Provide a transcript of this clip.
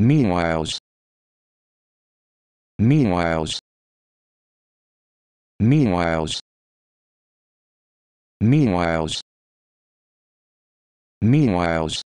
meanwhiles meanwhiles meanwhiles meanwhiles meanwhiles